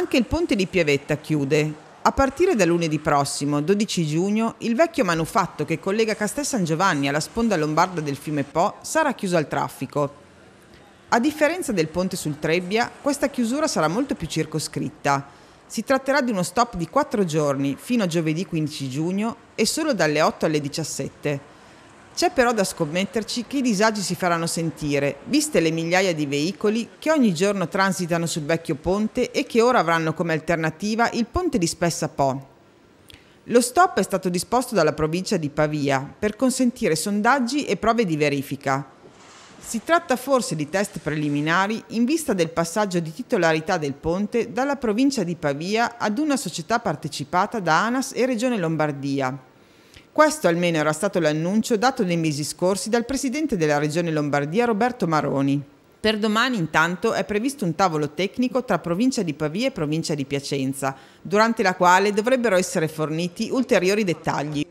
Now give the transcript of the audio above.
Anche il ponte di Piavetta chiude. A partire da lunedì prossimo, 12 giugno, il vecchio manufatto che collega Castel San Giovanni alla sponda lombarda del fiume Po sarà chiuso al traffico. A differenza del ponte sul Trebbia, questa chiusura sarà molto più circoscritta. Si tratterà di uno stop di 4 giorni fino a giovedì 15 giugno e solo dalle 8 alle 17. C'è però da scommetterci che i disagi si faranno sentire, viste le migliaia di veicoli che ogni giorno transitano sul vecchio ponte e che ora avranno come alternativa il ponte di Spessa Po. Lo stop è stato disposto dalla provincia di Pavia per consentire sondaggi e prove di verifica. Si tratta forse di test preliminari in vista del passaggio di titolarità del ponte dalla provincia di Pavia ad una società partecipata da ANAS e Regione Lombardia. Questo almeno era stato l'annuncio dato nei mesi scorsi dal presidente della regione Lombardia Roberto Maroni. Per domani intanto è previsto un tavolo tecnico tra provincia di Pavia e provincia di Piacenza, durante la quale dovrebbero essere forniti ulteriori dettagli.